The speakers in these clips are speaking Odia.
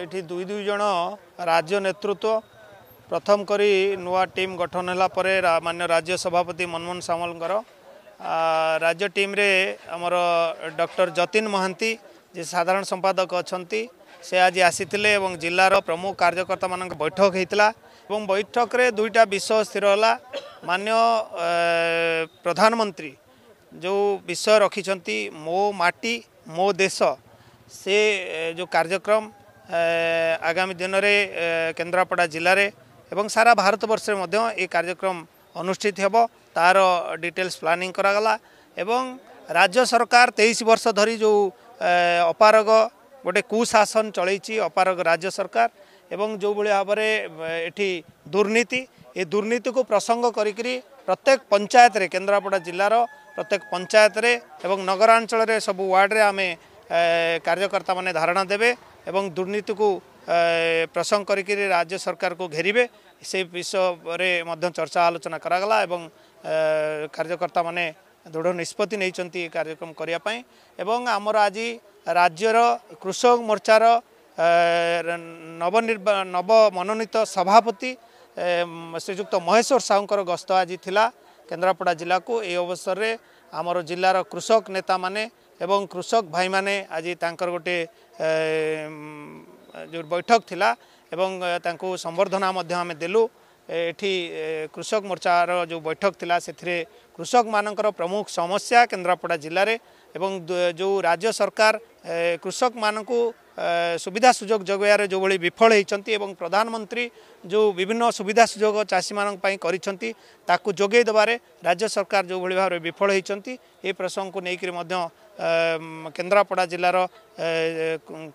ଏଠି ଦୁଇ ଦୁଇ ଜଣ ରାଜ୍ୟ ନେତୃତ୍ୱ ପ୍ରଥମ କରି ନୂଆ ଟିମ୍ ଗଠନ ହେଲା ପରେ ମାନ୍ୟ ରାଜ୍ୟ ସଭାପତି ମନମୋହନ ସାମଲଙ୍କର ରାଜ୍ୟ ଟିମ୍ରେ ଆମର ଡକ୍ଟର ଯତୀନ ମହାନ୍ତି ଯିଏ ସାଧାରଣ ସମ୍ପାଦକ ଅଛନ୍ତି ସେ ଆଜି ଆସିଥିଲେ ଏବଂ ଜିଲ୍ଲାର ପ୍ରମୁଖ କାର୍ଯ୍ୟକର୍ତ୍ତାମାନଙ୍କ ବୈଠକ ହୋଇଥିଲା ଏବଂ ବୈଠକରେ ଦୁଇଟା ବିଷୟ ସ୍ଥିର ହେଲା ମାନ୍ୟ ପ୍ରଧାନମନ୍ତ୍ରୀ ଯେଉଁ ବିଷୟ ରଖିଛନ୍ତି ମୋ ମାଟି ମୋ ଦେଶ ସେ ଯେଉଁ କାର୍ଯ୍ୟକ୍ରମ ଆଗାମୀ ଦିନରେ କେନ୍ଦ୍ରାପଡ଼ା ଜିଲ୍ଲାରେ ଏବଂ ସାରା ଭାରତବର୍ଷରେ ମଧ୍ୟ ଏ କାର୍ଯ୍ୟକ୍ରମ ଅନୁଷ୍ଠିତ ହେବ ତାର ଡିଟେଲ୍ସ ପ୍ଲାନିଂ କରାଗଲା ଏବଂ ରାଜ୍ୟ ସରକାର ତେଇଶ ବର୍ଷ ଧରି ଯେଉଁ ଅପାରଗ ଗୋଟେ କୁଶାସନ ଚଳେଇଛି ଅପାରଗ ରାଜ୍ୟ ସରକାର ଏବଂ ଯେଉଁଭଳି ଭାବରେ ଏଠି ଦୁର୍ନୀତି ଏ ଦୁର୍ନୀତିକୁ ପ୍ରସଙ୍ଗ କରିକିରି ପ୍ରତ୍ୟେକ ପଞ୍ଚାୟତରେ କେନ୍ଦ୍ରାପଡ଼ା ଜିଲ୍ଲାର ପ୍ରତ୍ୟେକ ପଞ୍ଚାୟତରେ ଏବଂ ନଗରାଞ୍ଚଳରେ ସବୁ ୱାର୍ଡ଼ରେ ଆମେ କାର୍ଯ୍ୟକର୍ତ୍ତାମାନେ ଧାରଣା ଦେବେ ଏବଂ ଦୁର୍ନୀତିକୁ ପ୍ରସଙ୍ଗ କରିକିରି ରାଜ୍ୟ ସରକାରକୁ ଘେରିବେ ସେ ବିଷୟରେ ମଧ୍ୟ ଚର୍ଚ୍ଚା ଆଲୋଚନା କରାଗଲା ଏବଂ କାର୍ଯ୍ୟକର୍ତ୍ତାମାନେ ଦୃଢ଼ ନିଷ୍ପତ୍ତି ନେଇଛନ୍ତି କାର୍ଯ୍ୟକ୍ରମ କରିବା ପାଇଁ ଏବଂ ଆମର ଆଜି ରାଜ୍ୟର କୃଷକ ମୋର୍ଚ୍ଚାର ନବନିର୍ବା ନବ ମନୋନୀତ ସଭାପତି ଶ୍ରୀଯୁକ୍ତ ମହେଶ୍ୱର ସାହୁଙ୍କର ଗସ୍ତ ଆଜି ଥିଲା କେନ୍ଦ୍ରାପଡ଼ା ଜିଲ୍ଲାକୁ ଏହି ଅବସରରେ ଆମର ଜିଲ୍ଲାର କୃଷକ ନେତାମାନେ ଏବଂ କୃଷକ ଭାଇମାନେ ଆଜି ତାଙ୍କର ଗୋଟିଏ ଯେଉଁ ବୈଠକ ଥିଲା ଏବଂ ତାଙ୍କୁ ସମ୍ବର୍ଦ୍ଧନା ମଧ୍ୟ ଆମେ ଦେଲୁ ଏଠି କୃଷକ ମୋର୍ଚ୍ଚାର ଯେଉଁ ବୈଠକ ଥିଲା ସେଥିରେ କୃଷକମାନଙ୍କର ପ୍ରମୁଖ ସମସ୍ୟା କେନ୍ଦ୍ରାପଡ଼ା ଜିଲ୍ଲାରେ ଏବଂ ଯେଉଁ ରାଜ୍ୟ ସରକାର କୃଷକମାନଙ୍କୁ ସୁବିଧା ସୁଯୋଗ ଯୋଗାଇବାରେ ଯେଉଁଭଳି ବିଫଳ ହୋଇଛନ୍ତି ଏବଂ ପ୍ରଧାନମନ୍ତ୍ରୀ ଯେଉଁ ବିଭିନ୍ନ ସୁବିଧା ସୁଯୋଗ ଚାଷୀମାନଙ୍କ ପାଇଁ କରିଛନ୍ତି ତାକୁ ଯୋଗାଇ ଦେବାରେ ରାଜ୍ୟ ସରକାର ଯେଉଁଭଳି ଭାବରେ ବିଫଳ ହୋଇଛନ୍ତି ଏ ପ୍ରସଙ୍ଗକୁ ନେଇକରି ମଧ୍ୟ କେନ୍ଦ୍ରାପଡ଼ା ଜିଲ୍ଲାର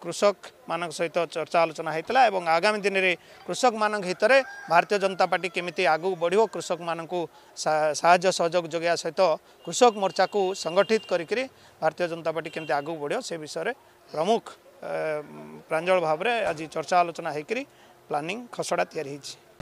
କୃଷକମାନଙ୍କ ସହିତ ଚର୍ଚ୍ଚା ଆଲୋଚନା ହୋଇଥିଲା ଏବଂ ଆଗାମୀ ଦିନରେ କୃଷକମାନଙ୍କ ହିତରେ ଭାରତୀୟ ଜନତା ପାର୍ଟି କେମିତି ଆଗକୁ ବଢ଼ିବ କୃଷକମାନଙ୍କୁ ସାହାଯ୍ୟ ସହଯୋଗ ଯୋଗାଇବା ସହିତ କୃଷକ ମୋର୍ଚ୍ଚାକୁ ସଂଗଠିତ କରିକିରି ଭାରତୀୟ ଜନତା ପାର୍ଟି କେମିତି ଆଗକୁ ବଢ଼ିବ ସେ ବିଷୟରେ ପ୍ରମୁଖ ପ୍ରାଞ୍ଜଳ ଭାବରେ ଆଜି ଚର୍ଚ୍ଚା ଆଲୋଚନା ହୋଇକରି ପ୍ଲାନିଂ ଖସଡ଼ା ତିଆରି ହୋଇଛି